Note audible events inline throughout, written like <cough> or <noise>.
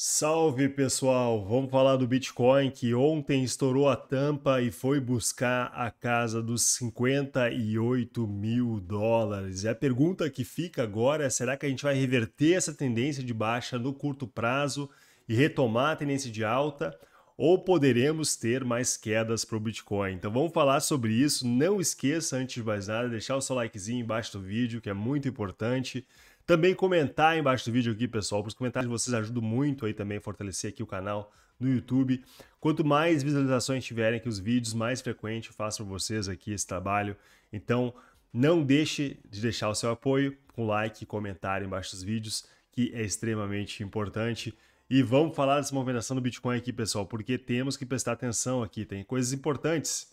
Salve pessoal, vamos falar do Bitcoin que ontem estourou a tampa e foi buscar a casa dos 58 mil dólares. E a pergunta que fica agora é: será que a gente vai reverter essa tendência de baixa no curto prazo e retomar a tendência de alta? Ou poderemos ter mais quedas para o Bitcoin? Então vamos falar sobre isso. Não esqueça, antes de mais nada, deixar o seu likezinho embaixo do vídeo, que é muito importante também comentar aí embaixo do vídeo aqui, pessoal. Os comentários de vocês ajudam muito aí também a fortalecer aqui o canal no YouTube. Quanto mais visualizações tiverem aqui os vídeos, mais frequente eu faço para vocês aqui esse trabalho. Então, não deixe de deixar o seu apoio com like e comentário embaixo dos vídeos, que é extremamente importante. E vamos falar dessa movimentação do Bitcoin aqui, pessoal, porque temos que prestar atenção aqui, tem coisas importantes.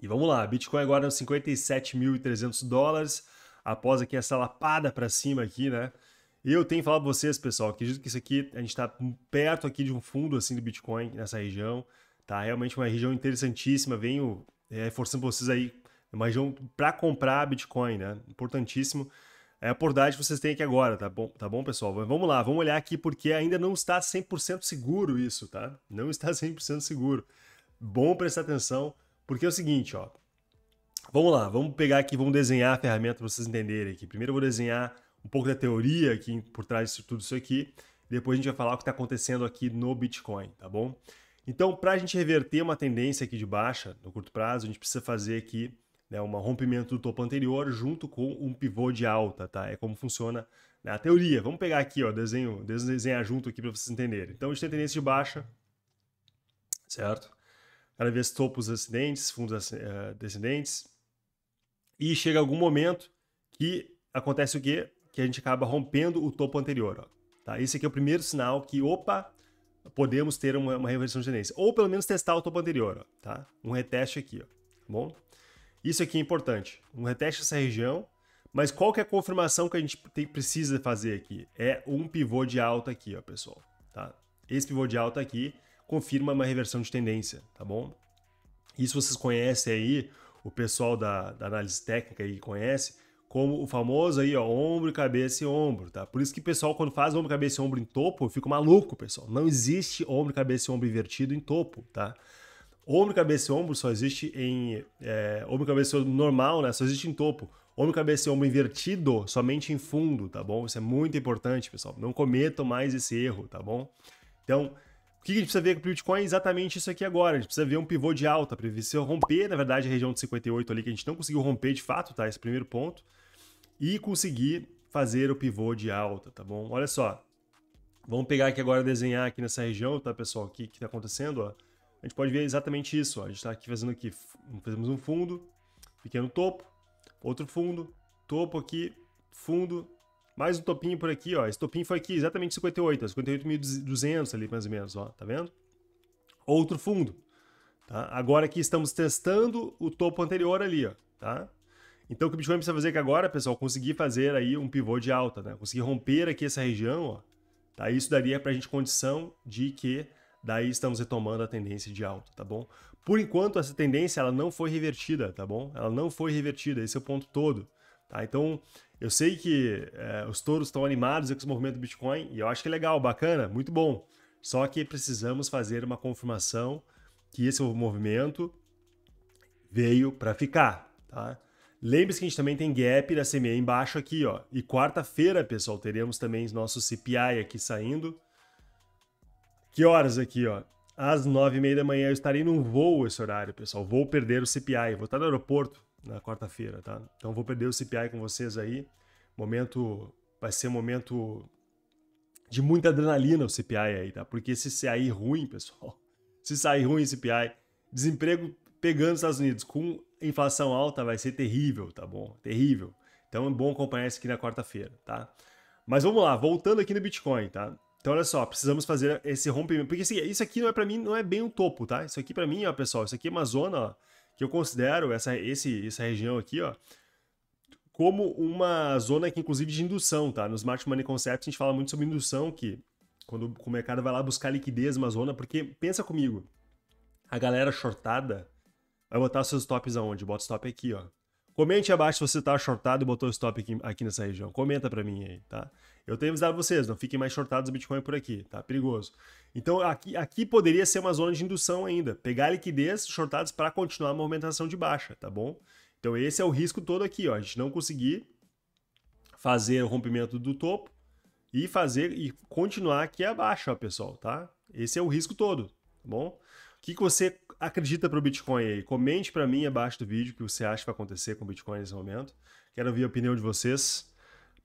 E vamos lá, Bitcoin agora é 57.300 dólares, após aqui essa lapada para cima aqui, né? Eu tenho falado para vocês, pessoal, acredito que isso aqui, a gente está perto aqui de um fundo assim do Bitcoin nessa região, tá? Realmente uma região interessantíssima, venho é, reforçando é, vocês aí, uma região para comprar Bitcoin, né? Importantíssimo. É a oportunidade que vocês têm aqui agora, tá bom, tá bom pessoal? Vamos lá, vamos olhar aqui porque ainda não está 100% seguro isso, tá? Não está 100% seguro. Bom prestar atenção, porque é o seguinte, ó, Vamos lá, vamos pegar aqui, vamos desenhar a ferramenta para vocês entenderem aqui. Primeiro eu vou desenhar um pouco da teoria aqui por trás de tudo isso aqui. Depois a gente vai falar o que está acontecendo aqui no Bitcoin, tá bom? Então, para a gente reverter uma tendência aqui de baixa no curto prazo, a gente precisa fazer aqui né, um rompimento do topo anterior junto com um pivô de alta, tá? É como funciona na né, teoria. Vamos pegar aqui, ó, desenho, desenhar junto aqui para vocês entenderem. Então, a gente tem tendência de baixa, certo? ver os topos ascendentes, fundos eh, descendentes, e chega algum momento que acontece o quê? Que a gente acaba rompendo o topo anterior. Ó, tá? Esse aqui é o primeiro sinal que, opa, podemos ter uma, uma reversão de tendência. Ou pelo menos testar o topo anterior. Ó, tá? Um reteste aqui, ó, tá bom? Isso aqui é importante. Um reteste essa região. Mas qual que é a confirmação que a gente tem, precisa fazer aqui? É um pivô de alta aqui, ó, pessoal. Tá? Esse pivô de alta aqui confirma uma reversão de tendência, tá bom? Isso vocês conhecem aí, o pessoal da, da análise técnica aí conhece, como o famoso aí, ó, ombro, cabeça e ombro, tá? Por isso que o pessoal, quando faz ombro, cabeça e ombro em topo, eu fico maluco, pessoal. Não existe ombro, cabeça e ombro invertido em topo, tá? Ombro, cabeça e ombro só existe em. É, ombro, cabeça e ombro normal, né? Só existe em topo. Ombro, cabeça e ombro invertido somente em fundo, tá bom? Isso é muito importante, pessoal. Não cometam mais esse erro, tá bom? Então, o que a gente precisa ver com o Bitcoin é exatamente isso aqui agora. A gente precisa ver um pivô de alta para ver se eu romper, na verdade, a região de 58 ali, que a gente não conseguiu romper de fato, tá? Esse primeiro ponto. E conseguir fazer o pivô de alta, tá bom? Olha só. Vamos pegar aqui agora, desenhar aqui nessa região, tá, pessoal? O que está acontecendo, ó. A gente pode ver exatamente isso, ó. A gente está aqui fazendo aqui, fazemos um fundo, pequeno topo, outro fundo, topo aqui, fundo, mais um topinho por aqui, ó. Esse topinho foi aqui, exatamente 58, 58.200 ali, mais ou menos, ó. Tá vendo? Outro fundo. Tá? Agora aqui estamos testando o topo anterior ali, ó. Tá? Então o que o Bitcoin precisa fazer que agora, pessoal, conseguir fazer aí um pivô de alta, né? Conseguir romper aqui essa região, ó. Tá? Isso daria pra gente condição de que daí estamos retomando a tendência de alta, tá bom? Por enquanto, essa tendência ela não foi revertida, tá bom? Ela não foi revertida, esse é o ponto todo. Tá? Então, eu sei que é, os touros estão animados com esse movimento do Bitcoin e eu acho que é legal, bacana, muito bom. Só que precisamos fazer uma confirmação que esse movimento veio para ficar, tá? Lembre-se que a gente também tem gap da CME embaixo aqui, ó. E quarta-feira, pessoal, teremos também nosso CPI aqui saindo. Que horas aqui, ó? Às nove e meia da manhã eu estarei num voo esse horário, pessoal. Vou perder o CPI, vou estar no aeroporto na quarta-feira, tá? Então vou perder o CPI com vocês aí. Momento vai ser um momento de muita adrenalina o CPI aí, tá? Porque se sair ruim, pessoal, <laughs> se sair ruim esse CPI, desemprego pegando os Estados Unidos com inflação alta vai ser terrível, tá bom? Terrível. Então é bom acompanhar isso aqui na quarta-feira, tá? Mas vamos lá, voltando aqui no Bitcoin, tá? Então olha só, precisamos fazer esse rompimento, porque assim, isso aqui não é para mim, não é bem um topo, tá? Isso aqui para mim, ó, pessoal, isso aqui é uma zona, ó, que eu considero essa, esse, essa região aqui, ó, como uma zona que, inclusive, de indução, tá? No Smart Money Concept, a gente fala muito sobre indução, que quando o mercado vai lá buscar liquidez numa zona, porque, pensa comigo, a galera shortada vai botar seus stops aonde? Bota stop aqui, ó. Comente abaixo se você tá shortado e botou stop aqui, aqui nessa região. Comenta para mim aí, tá? Eu tenho avisado vocês, não fiquem mais shortados o Bitcoin por aqui, tá? Perigoso. Então aqui, aqui poderia ser uma zona de indução ainda, pegar liquidez shortados para continuar a movimentação de baixa, tá bom? Então esse é o risco todo aqui, ó, a gente não conseguir fazer o rompimento do topo e fazer e continuar aqui a baixa, ó, pessoal, tá? Esse é o risco todo, tá bom? O que, que você acredita para o Bitcoin aí? Comente para mim abaixo do vídeo o que você acha que vai acontecer com o Bitcoin nesse momento. Quero ouvir a opinião de vocês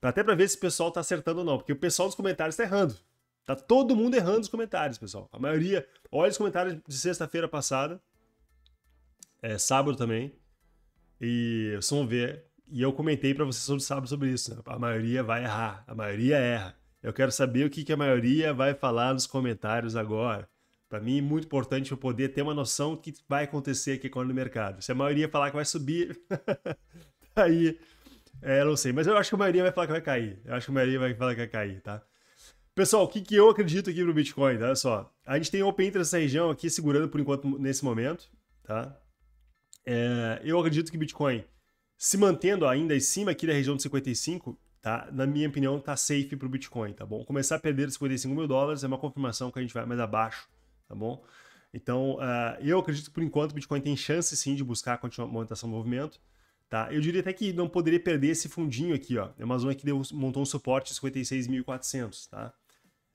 até para ver se o pessoal tá acertando ou não, porque o pessoal dos comentários tá errando. Tá todo mundo errando os comentários, pessoal. A maioria. Olha os comentários de sexta-feira passada. É, sábado também. E vocês vão ver. E eu comentei para vocês sobre sábado sobre isso. Né? A maioria vai errar. A maioria erra. Eu quero saber o que, que a maioria vai falar nos comentários agora. Para mim, é muito importante eu poder ter uma noção do que vai acontecer aqui agora o mercado. Se a maioria falar que vai subir, <laughs> tá aí é, não sei, mas eu acho que a maioria vai falar que vai cair. Eu acho que a maioria vai falar que vai cair, tá? Pessoal, o que, que eu acredito aqui pro Bitcoin, tá? Olha só, a gente tem Open Interest nessa região aqui segurando por enquanto nesse momento, tá? É, eu acredito que Bitcoin se mantendo ainda em cima aqui da região de 55, tá? Na minha opinião, tá safe pro Bitcoin, tá bom? Começar a perder 55 mil dólares é uma confirmação que a gente vai mais abaixo, tá bom? Então, uh, eu acredito que por enquanto o Bitcoin tem chance sim de buscar a continuação do movimento. Tá? Eu diria até que não poderia perder esse fundinho aqui. Ó. É uma zona que deu, montou um suporte de 56.400. Tá?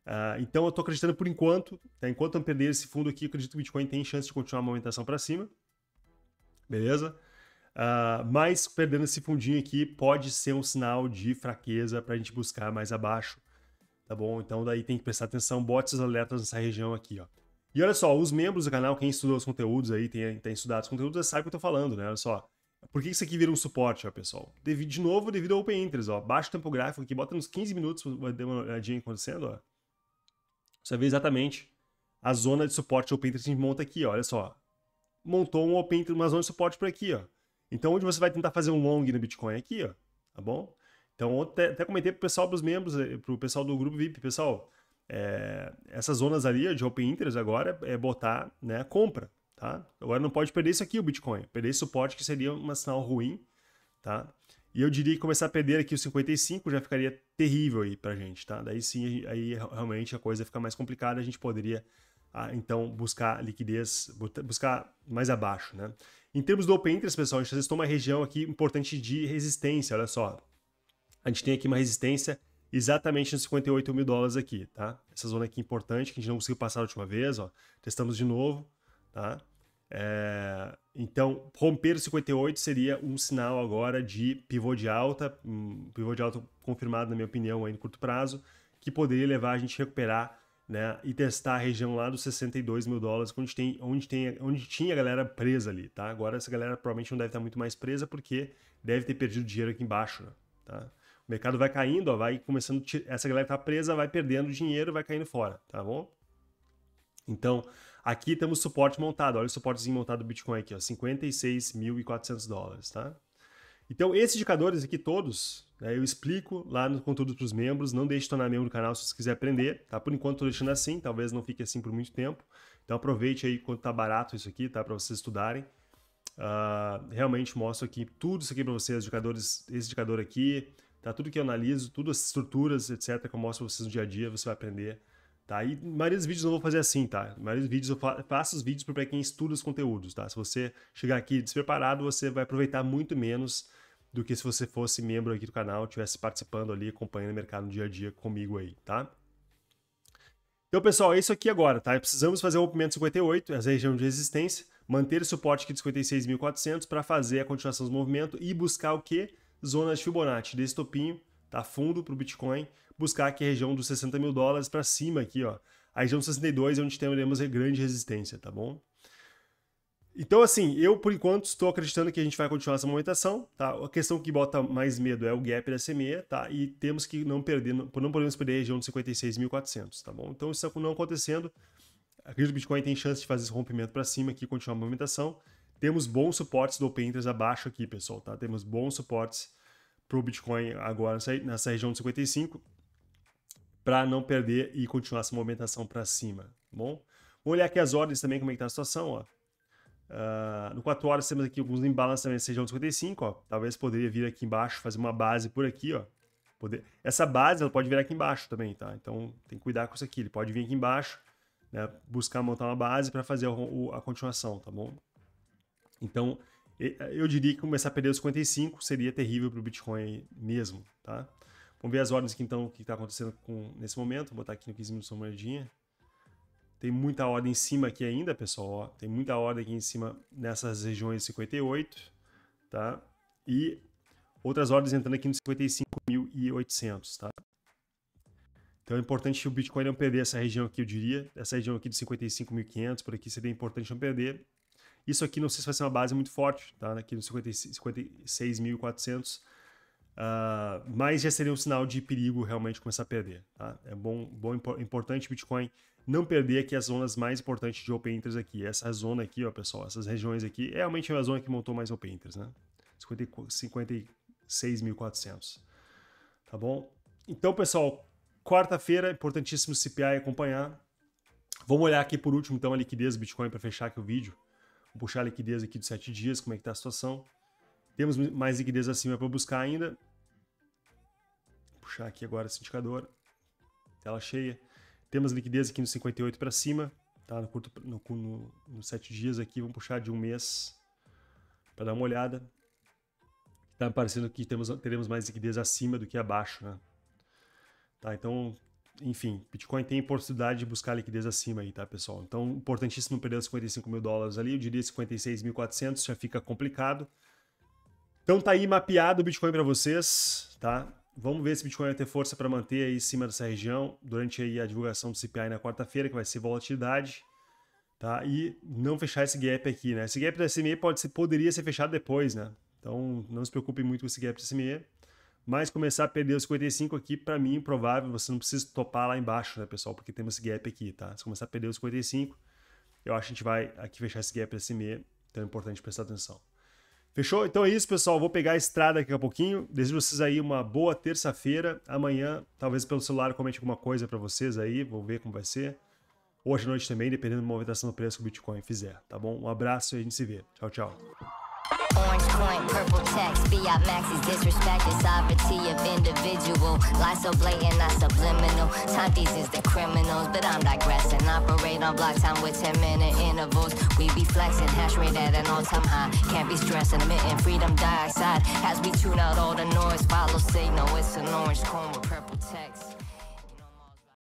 Uh, então eu estou acreditando por enquanto. Tá? Enquanto não perder esse fundo aqui, eu acredito que o Bitcoin tem chance de continuar a movimentação para cima. Beleza? Uh, mas perdendo esse fundinho aqui pode ser um sinal de fraqueza para a gente buscar mais abaixo, tá bom? Então daí tem que prestar atenção, bote os alertas nessa região aqui, ó. E olha só, os membros do canal, quem estudou os conteúdos aí, tem, tem estudado os conteúdos, sabe o que eu tô falando, né? Olha só, por que isso aqui vira um suporte, ó, pessoal? Devido, de novo, devido ao open interest, ó. Baixo tempo gráfico aqui, bota nos 15 minutos, vai dar uma olhadinha acontecendo, ó. Você vê exatamente a zona de suporte open interest que a gente monta aqui, ó. Olha só. Montou um open interest, uma zona de suporte por aqui, ó. Então, onde você vai tentar fazer um long no Bitcoin aqui, ó. Tá bom? Então, até comentei pro pessoal, pros membros, eh, pro pessoal do grupo VIP, pessoal, é, essas zonas ali de open interest agora é botar, né, compra tá? Agora não pode perder isso aqui, o Bitcoin. Perder esse suporte que seria uma sinal ruim, tá? E eu diria que começar a perder aqui os 55 já ficaria terrível aí pra gente, tá? Daí sim, aí realmente a coisa fica mais complicada, a gente poderia ah, então buscar liquidez, buscar mais abaixo, né? Em termos do Open Interest, pessoal, a gente testou uma região aqui importante de resistência, olha só. A gente tem aqui uma resistência exatamente nos 58 mil dólares aqui, tá? Essa zona aqui é importante que a gente não conseguiu passar a última vez, ó. Testamos de novo, tá? É, então, romper o 58 seria um sinal agora de pivô de alta, um pivô de alta confirmado, na minha opinião, aí no curto prazo, que poderia levar a gente a recuperar né, e testar a região lá dos 62 mil dólares, onde, tem, onde, tem, onde tinha a galera presa ali. Tá? Agora essa galera provavelmente não deve estar muito mais presa, porque deve ter perdido dinheiro aqui embaixo. Né? Tá? O mercado vai caindo, ó, vai começando. Essa galera que tá presa vai perdendo dinheiro, vai caindo fora, tá bom? Então, Aqui temos suporte montado, olha o suportezinho montado do Bitcoin aqui, ó, 56.400 dólares, tá? Então, esses indicadores aqui todos, né, eu explico lá no conteúdo para os membros, não deixe de tornar membro do canal se você quiser aprender, tá? Por enquanto estou deixando assim, talvez não fique assim por muito tempo, então aproveite aí quando tá barato isso aqui, tá? Para vocês estudarem. Uh, realmente mostro aqui tudo isso aqui para vocês, indicadores, esse indicador aqui, tá? Tudo que eu analiso, todas as estruturas, etc, que eu mostro para vocês no dia a dia, você vai aprender Tá? E a maioria dos vídeos eu vou fazer assim, tá? Na maioria dos vídeos eu fa faço os vídeos para quem estuda os conteúdos, tá? Se você chegar aqui despreparado, você vai aproveitar muito menos do que se você fosse membro aqui do canal, estivesse participando ali, acompanhando o mercado no dia a dia comigo aí, tá? Então, pessoal, é isso aqui agora, tá? Precisamos fazer o rompimento 58, essa região de resistência, manter o suporte aqui de 56.400 para fazer a continuação do movimento e buscar o quê? Zona de Fibonacci, desse topinho tá fundo para o Bitcoin buscar aqui a região dos 60 mil dólares para cima aqui, ó. A região dos 62 é onde teremos grande resistência, tá bom? Então, assim, eu por enquanto estou acreditando que a gente vai continuar essa movimentação, tá? A questão que bota mais medo é o gap da SME, tá? E temos que não perder, não podemos perder a região de 56.400, tá bom? Então, isso tá não acontecendo, a crise do Bitcoin tem chance de fazer esse rompimento para cima aqui continuar a movimentação. Temos bons suportes do Open Interest abaixo aqui, pessoal, tá? Temos bons suportes para o Bitcoin agora nessa região de 55 para não perder e continuar essa movimentação para cima. Tá bom, vou olhar aqui as ordens também, como é que está a situação. Ó. Uh, no 4 horas temos aqui alguns imbalances também nessa região de 55. Ó. Talvez poderia vir aqui embaixo, fazer uma base por aqui. Ó. Poder... Essa base ela pode vir aqui embaixo também, tá? Então tem que cuidar com isso aqui. Ele pode vir aqui embaixo, né? buscar montar uma base para fazer o a continuação, tá bom? Então, eh, eu diria que começar a perder os 55 seria terrível para o Bitcoin mesmo, tá? Vamos ver as ordens aqui, então, o que está acontecendo com, nesse momento. Vou botar aqui no 15 minutos uma moedinha. Tem muita ordem em cima aqui ainda, pessoal. Ó. Tem muita ordem aqui em cima nessas regiões 58, tá? E outras ordens entrando aqui nos 55.800, tá? Então é importante o Bitcoin não perder essa região aqui, eu diria. Essa região aqui de 55.500, por aqui seria importante não perder. Isso aqui não sei se vai ser uma base muito forte, tá? Aqui nos 56.400. Uh, mas já seria um sinal de perigo realmente começar a perder. Tá? É bom, bom, importante Bitcoin não perder aqui é as zonas mais importantes de open interest aqui. Essa zona aqui, ó, pessoal, essas regiões aqui, é realmente é a zona que montou mais open interest, né? 56.400. Tá bom? Então, pessoal, quarta-feira, importantíssimo CPI acompanhar. Vamos olhar aqui por último, então, a liquidez do Bitcoin para fechar aqui o vídeo. Vou puxar a liquidez aqui de 7 dias, como é que está a situação. Temos mais liquidez acima para buscar ainda. Vou puxar aqui agora esse indicador. Tela cheia. Temos liquidez aqui no 58 para cima, tá? No, curto, no, no, no 7 dias aqui, vamos puxar de um mês para dar uma olhada. Está parecendo que temos, teremos mais liquidez acima do que abaixo, né? Tá, então enfim, Bitcoin tem possibilidade de buscar liquidez acima aí, tá, pessoal? Então, importantíssimo perder os 55 mil dólares ali, eu diria 56.400, já fica complicado. Então tá aí mapeado o Bitcoin para vocês, tá? Vamos ver se o Bitcoin vai ter força para manter aí em cima dessa região durante aí a divulgação do CPI na quarta-feira, que vai ser volatilidade, tá? E não fechar esse gap aqui, né? Esse gap da SME pode ser, poderia ser fechado depois, né? Então não se preocupe muito com esse gap da SME. Mas começar a perder os 55 aqui, para mim, improvável, você não precisa topar lá embaixo, né, pessoal? Porque temos esse gap aqui, tá? Se começar a perder os 55, eu acho que a gente vai aqui fechar esse gap SME, então é importante prestar atenção. Fechou? Então é isso, pessoal. Vou pegar a estrada daqui a pouquinho. Desejo vocês aí uma boa terça-feira. Amanhã, talvez pelo celular, comente alguma coisa para vocês aí. Vou ver como vai ser. Hoje à noite também, dependendo da movimentação do preço que o Bitcoin fizer, tá bom? Um abraço e a gente se vê. Tchau, tchau. orange point, purple text. B.I. Max's disrespect the sovereignty of individual. Lie so blatant, not subliminal. Time is the criminals, but I'm digressing. Operate on block time with 10 minute intervals. We be flexing, hash rate at an all time high. Can't be stressing, emitting freedom dioxide. As we tune out all the noise, follow signal. It's an orange cone with purple text.